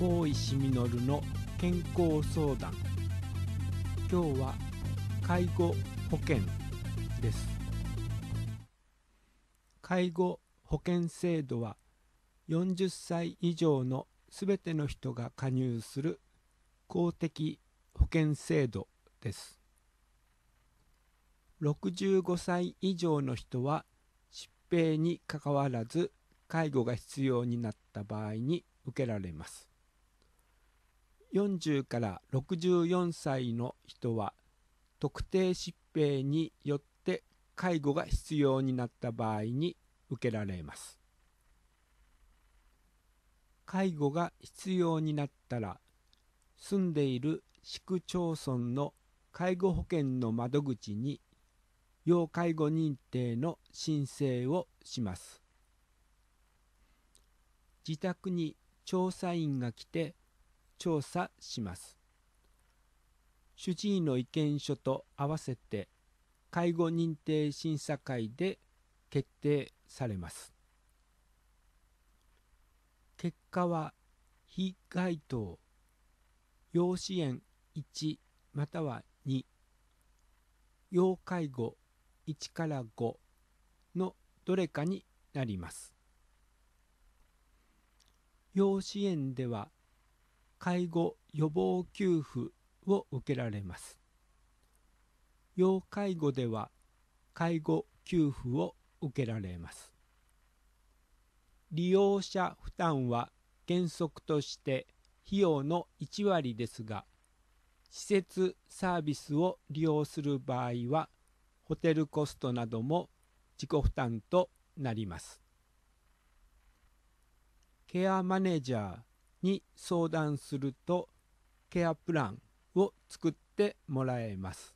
大石るの健康相談今日は介護保険です介護保険制度は40歳以上のすべての人が加入する公的保険制度です65歳以上の人は疾病にかかわらず介護が必要になった場合に受けられます40から64歳の人は特定疾病によって介護が必要になった場合に受けられます介護が必要になったら住んでいる市区町村の介護保険の窓口に要介護認定の申請をします自宅に調査員が来て調査します。主治医の意見書と合わせて介護認定審査会で決定されます。結果は被該当要支援1または2要介護1から5のどれかになります。要支援では介護予防給付を受けられます。要介護では介護給付を受けられます。利用者負担は原則として費用の1割ですが、施設サービスを利用する場合は、ホテルコストなども自己負担となります。ケアマネージャーに相談するとケアプランを作ってもらえます